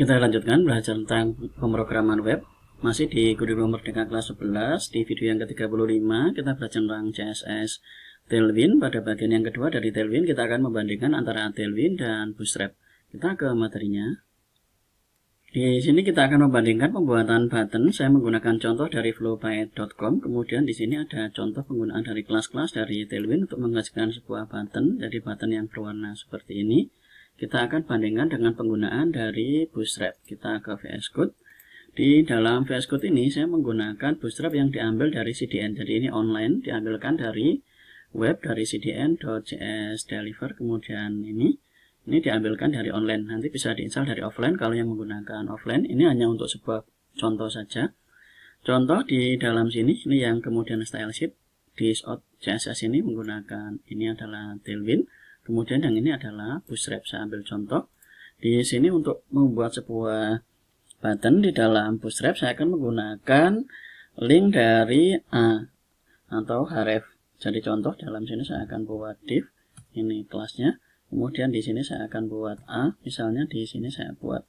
Kita lanjutkan belajar tentang pemrograman web. Masih di kurikulum Merdeka kelas 11, di video yang ke-35 kita belajar tentang CSS Tailwind. Pada bagian yang kedua dari Tailwind kita akan membandingkan antara Tailwind dan Bootstrap. Kita ke materinya. Di sini kita akan membandingkan pembuatan button. Saya menggunakan contoh dari flowbyte.com. Kemudian di sini ada contoh penggunaan dari kelas-kelas dari Tailwind untuk menghasilkan sebuah button. Jadi button yang berwarna seperti ini. Kita akan bandingkan dengan penggunaan dari Bootstrap. Kita ke VS Code. Di dalam VS Code ini saya menggunakan Bootstrap yang diambil dari CDN. Jadi ini online diambilkan dari web dari cdn.js deliver kemudian ini ini diambilkan dari online nanti bisa diinstal dari offline kalau yang menggunakan offline ini hanya untuk sebuah contoh saja contoh di dalam sini ini yang kemudian style sheet di CSS ini menggunakan ini adalah tailwind Kemudian yang ini adalah bootstrap. Saya ambil contoh. Di sini untuk membuat sebuah button di dalam bootstrap saya akan menggunakan link dari A atau href. Jadi contoh dalam sini saya akan buat div ini kelasnya. Kemudian di sini saya akan buat A, misalnya di sini saya buat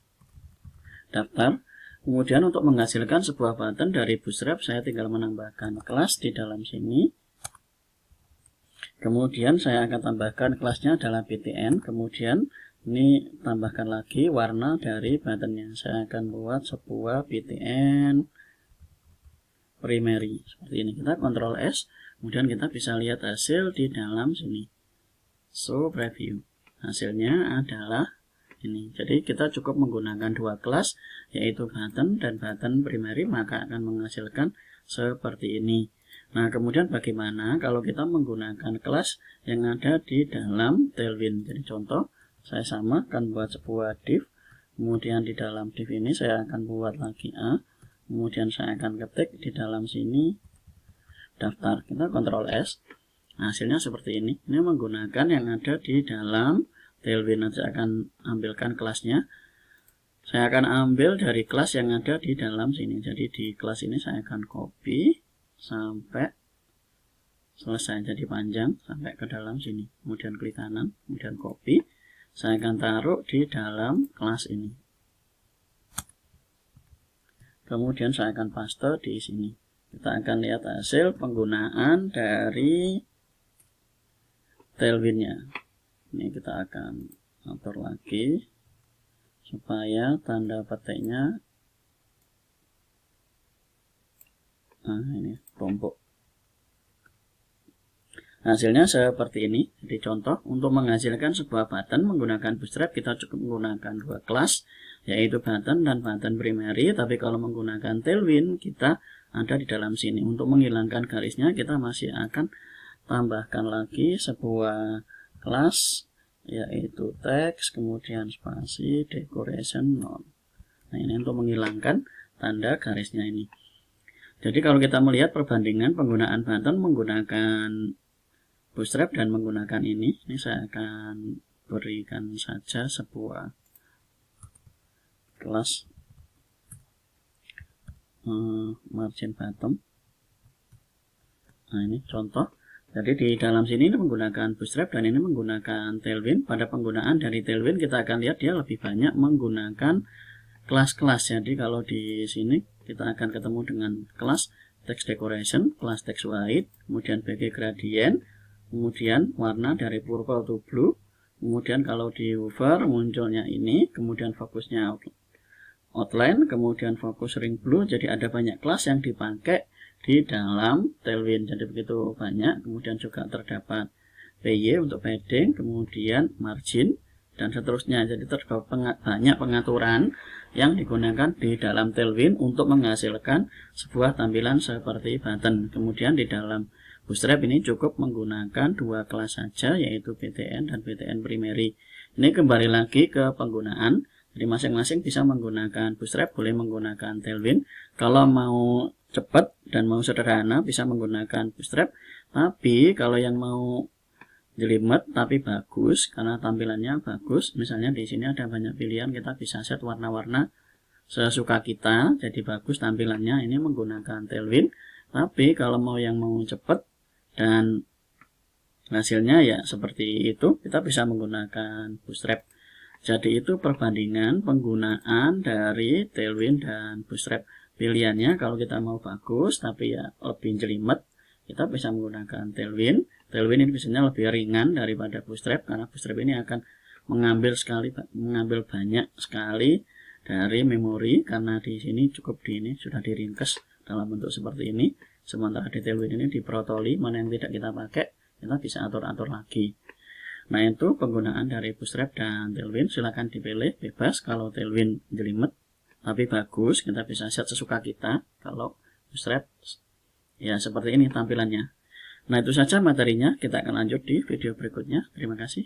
daftar. Kemudian untuk menghasilkan sebuah button dari bootstrap saya tinggal menambahkan kelas di dalam sini. Kemudian saya akan tambahkan kelasnya adalah PTN. Kemudian ini tambahkan lagi warna dari buttonnya. Saya akan buat sebuah PTN primary. Seperti ini. Kita kontrol S. Kemudian kita bisa lihat hasil di dalam sini. So preview. Hasilnya adalah ini. Jadi kita cukup menggunakan dua kelas yaitu button dan button primary maka akan menghasilkan seperti ini. Nah, kemudian bagaimana kalau kita menggunakan kelas yang ada di dalam Tailwind? Jadi contoh, saya sama akan buat sebuah div, kemudian di dalam div ini saya akan buat lagi A, kemudian saya akan ketik di dalam sini daftar. Kita kontrol S. Nah, hasilnya seperti ini. Ini menggunakan yang ada di dalam Tailwind. Nanti saya akan ambilkan kelasnya. Saya akan ambil dari kelas yang ada di dalam sini. Jadi di kelas ini saya akan copy sampai selesai jadi panjang sampai ke dalam sini kemudian klik kanan kemudian copy saya akan taruh di dalam kelas ini kemudian saya akan paste di sini kita akan lihat hasil penggunaan dari tailwindnya ini kita akan atur lagi supaya tanda petiknya nah ini kelompok hasilnya seperti ini jadi contoh untuk menghasilkan sebuah button menggunakan bootstrap kita cukup menggunakan dua kelas yaitu button dan button primary tapi kalau menggunakan tailwind kita ada di dalam sini untuk menghilangkan garisnya kita masih akan tambahkan lagi sebuah kelas yaitu text kemudian spasi decoration none nah ini untuk menghilangkan tanda garisnya ini jadi kalau kita melihat perbandingan penggunaan button menggunakan Bootstrap dan menggunakan ini, ini saya akan berikan saja sebuah kelas eh, margin button. Nah ini contoh. Jadi di dalam sini ini menggunakan bootstrap dan ini menggunakan tailwind. Pada penggunaan dari tailwind kita akan lihat dia lebih banyak menggunakan kelas-kelas. Jadi kalau di sini kita akan ketemu dengan kelas text decoration, kelas text white, kemudian bagi gradient, kemudian warna dari purple to blue, kemudian kalau di hover munculnya ini, kemudian fokusnya outline, kemudian fokus ring blue, jadi ada banyak kelas yang dipakai di dalam Tailwind, jadi begitu banyak, kemudian juga terdapat PY untuk padding, kemudian margin, dan seterusnya. Jadi terdapat banyak pengaturan yang digunakan di dalam tailwind untuk menghasilkan sebuah tampilan seperti button. Kemudian di dalam Bootstrap ini cukup menggunakan dua kelas saja yaitu BTN dan BTN primary. Ini kembali lagi ke penggunaan. Jadi masing-masing bisa menggunakan Bootstrap, boleh menggunakan Tailwind. Kalau mau cepat dan mau sederhana bisa menggunakan Bootstrap. Tapi kalau yang mau jelimet tapi bagus karena tampilannya bagus misalnya di sini ada banyak pilihan kita bisa set warna-warna sesuka kita jadi bagus tampilannya ini menggunakan tailwind tapi kalau mau yang mau cepat dan hasilnya ya seperti itu kita bisa menggunakan bootstrap jadi itu perbandingan penggunaan dari tailwind dan bootstrap pilihannya kalau kita mau bagus tapi ya lebih jelimet kita bisa menggunakan tailwind tailwind ini biasanya lebih ringan daripada bootstrap karena bootstrap ini akan mengambil sekali mengambil banyak sekali dari memori karena di sini cukup di ini sudah diringkas dalam bentuk seperti ini sementara di tailwind ini diprotoli mana yang tidak kita pakai kita bisa atur-atur lagi nah itu penggunaan dari bootstrap dan tailwind silahkan dipilih bebas kalau tailwind jelimet tapi bagus kita bisa set sesuka kita kalau bootstrap ya seperti ini tampilannya Nah itu saja materinya, kita akan lanjut di video berikutnya. Terima kasih.